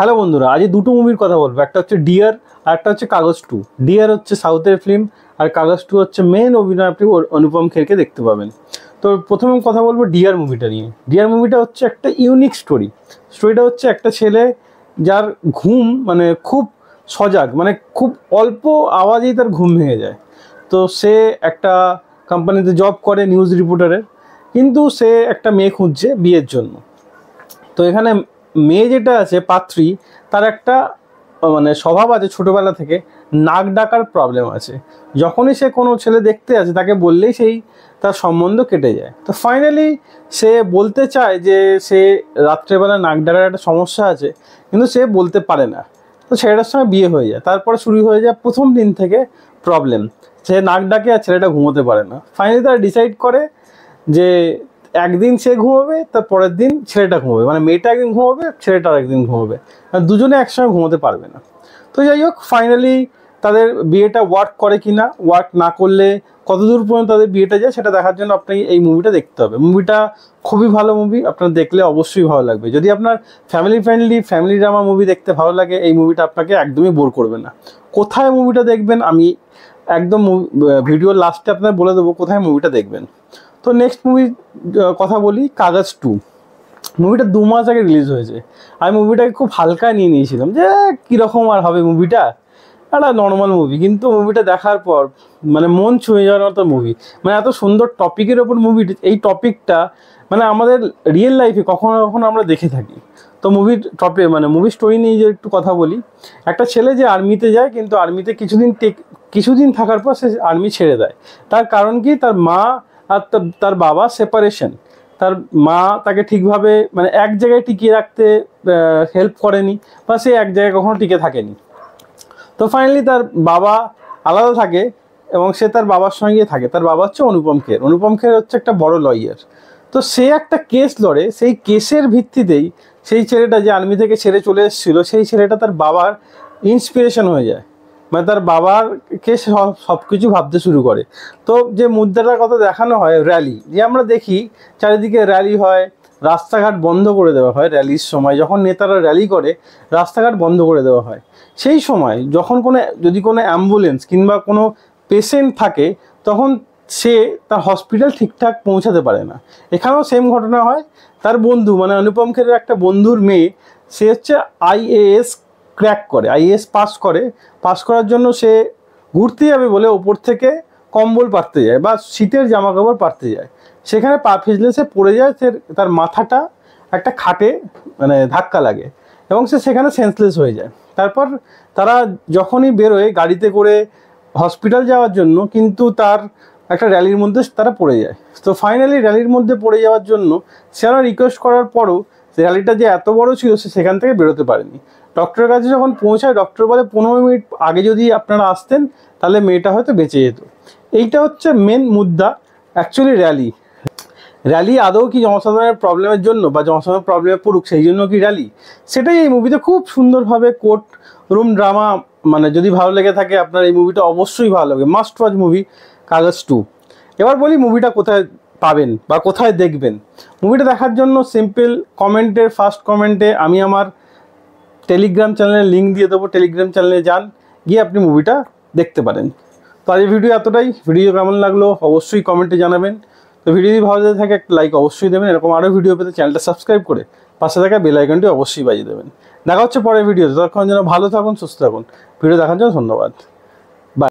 hello বন্ধুরা আজ দুটো মুভির কথা বলবো একটা হচ্ছে ডিয়ার আর একটা হচ্ছে কাগজ টু ডিয়ার হচ্ছে সাউথের ফিল্ম আর কাগজ টু হচ্ছে মেন অভিনয় আপনি অনুপম খেরকে দেখতে পাবেন তো প্রথমে কথা বলবো ডিয়ার মুভিটা নিয়ে ডিয়ার মুভিটা হচ্ছে একটা ইউনিক স্টোরি স্টোরিটা হচ্ছে একটা ছেলে যার ঘুম মানে খুব সজাগ মানে খুব অল্প আওয়াজেই তার ঘুম ভেঙে যায় তো সে একটা কোম্পানিতে জব করে নিউজ রিপোর্টারের কিন্তু সে একটা মেয়ে খুঁজছে বিয়ের জন্য তো এখানে মেয়ে যেটা আছে পাত্রী তার একটা মানে স্বভাব আছে ছোটোবেলা থেকে নাক ডাকার প্রবলেম আছে যখনই সে কোনো ছেলে দেখতে আছে তাকে বললেই সেই তার সম্বন্ধ কেটে যায় তো ফাইনালি সে বলতে চায় যে সে রাত্রেবেলা নাক ডাকার একটা সমস্যা আছে কিন্তু সে বলতে পারে না তো ছেলেটার সঙ্গে বিয়ে হয়ে যায় তারপরে শুরু হয়ে যায় প্রথম দিন থেকে প্রবলেম সে নাক ডাকে আর ছেলেটা ঘুমোতে পারে না ফাইনালি তারা ডিসাইড করে যে একদিন সে ঘুমাবে তার পরের দিন ছেলেটা ঘুমাবে মানে মেয়েটা একদিন ঘুমাবে ছেলেটা একদিন ঘুমাবে দুজনে একসঙ্গে ঘুমাতে পারবে না তো যাই হোক ফাইনালি তাদের বিয়েটা ওয়ার্ক করে কি না ওয়ার্ক না করলে কতদূর পর্যন্ত তাদের বিয়েটা যায় সেটা দেখার জন্য আপনাকে এই মুভিটা দেখতে হবে মুভিটা খুবই ভালো মুভি আপনার দেখলে অবশ্যই ভালো লাগবে যদি আপনার family friendly family drama movie দেখতে ভালো লাগে এই মুভিটা আপনাকে একদমই বোর করবে না কোথায় মুভিটা দেখবেন আমি একদম ভিডিওর লাস্টে আপনার বলে দেবো কোথায় মুভিটা দেখবেন তো নেক্সট মুভি কথা বলি কাগজ টু মুভিটা দু মাস আগে রিলিজ হয়েছে আমি মুভিটাকে খুব হালকা নিয়ে নিয়েছিলাম যে কীরকম আর হবে মুভিটা একটা নর্মাল মুভি কিন্তু মুভিটা দেখার পর মানে মন ছুঁয়ে যাওয়ার মতো মুভি মানে এত সুন্দর টপিকের ওপর মুভি এই টপিকটা মানে আমাদের রিয়েল লাইফে কখনো কখনো আমরা দেখে থাকি তো মুভির টপে মানে মুভি স্টোরি নিয়ে যে একটু কথা বলি একটা ছেলে যে আর্মিতে যায় কিন্তু আর্মিতে কিছুদিন কিছুদিন থাকার পর সে আর্মি ছেড়ে দেয় তার কারণ কি তার মা আর তার বাবা সেপারেশন তার মা তাকে ঠিকভাবে মানে এক জায়গায় টিকিয়ে রাখতে হেল্প করেনি বা সে এক জায়গায় কখনো টিকে থাকেনি তো ফাইনালি তার বাবা আলাদা থাকে এবং সে তার বাবার সঙ্গে থাকে তার বাবা হচ্ছে অনুপম খের অনুপম খের হচ্ছে একটা বড় লয়ার তো সে একটা কেস লড়ে সেই কেসের ভিত্তিতেই সেই ছেলেটা যে আর্মি থেকে ছেড়ে চলে এসেছিল সেই ছেলেটা তার বাবার ইন্সপিরেশন হয়ে যায় মানে তার বাবারকে সব কিছু ভাবতে শুরু করে তো যে মুদ্রাটার কথা দেখানো হয় র্যালি যে আমরা দেখি চারিদিকে র্যালি হয় রাস্তাঘাট বন্ধ করে দেওয়া হয় র্যালির সময় যখন নেতারা র্যালি করে রাস্তাঘাট বন্ধ করে দেওয়া হয় সেই সময় যখন কোনো যদি কোনো অ্যাম্বুলেন্স কিংবা কোনো পেশেন্ট থাকে তখন সে তার হসপিটাল ঠিকঠাক পৌঁছাতে পারে না এখানেও সেম ঘটনা হয় তার বন্ধু মানে অনুপম খেরের একটা বন্ধুর মেয়ে সে হচ্ছে আইএএস ক্র্যাক করে আইএস পাস করে পাস করার জন্য সে ঘুরতে যাবে বলে ওপর থেকে কম্বল পারতে যায় বা শীতের জামা কাপড় পারতে যায় সেখানে পা ফিজলে সে পড়ে যায় সে তার মাথাটা একটা খাটে মানে ধাক্কা লাগে এবং সে সেখানে সেন্সলেস হয়ে যায় তারপর তারা যখনই বেরোয় গাড়িতে করে হসপিটাল যাওয়ার জন্য কিন্তু তার একটা র্যালির মধ্যে তারা পড়ে যায় তো ফাইনালি র্যালির মধ্যে পড়ে যাওয়ার জন্য সে রিকোয়েস্ট করার পরও র্যালিটা যে এত বড় ছিল সে সেখান থেকে বেরোতে পারেনি ডক্টরের কাছে যখন পৌঁছায় ডক্টর বলে পনেরো মিনিট আগে যদি আপনারা আসতেন তাহলে মেয়েটা হয়তো বেঁচে যেত এইটা হচ্ছে মেন মুদ্রা অ্যাকচুয়ালি র্যালি র্যালি আদৌ কি জনসাধারণের প্রবলেমের জন্য বা জনসাধারণের প্রবলেমে পড়ুক সেই জন্য কি র্যালি সেটাই এই মুভিতে খুব সুন্দরভাবে কোর্ট রুম ড্রামা মানে যদি ভালো লেগে থাকে আপনার এই মুভিটা অবশ্যই ভালো লাগে must watch movie Kagaz two এবার বলি মুভিটা কোথায় পাবেন বা কোথায় দেখবেন মুভিটা দেখার জন্য সিম্পল কমেন্টের ফার্স্ট কমেন্টে আমি আমার টেলিগ্রাম চ্যানেলের লিঙ্ক দিয়ে দেবো টেলিগ্রাম চ্যানেলে যান গিয়ে আপনি মুভিটা দেখতে পারেন তো আজ ভিডিও এতটাই ভিডিও কেমন লাগলো অবশ্যই কমেন্টে জানাবেন তো ভিডিও যদি ভালো থাকে একটা লাইক অবশ্যই দেবেন এরকম আরও ভিডিও পেতে চ্যানেলটা সাবস্ক্রাইব করে পাশে থাকা বেলাইকনটি অবশ্যই বাজিয়ে দেবেন দেখা হচ্ছে পরের ভিডিও তখন যেন ভালো থাকুন সুস্থ থাকুন ভিডিও দেখার জন্য ধন্যবাদ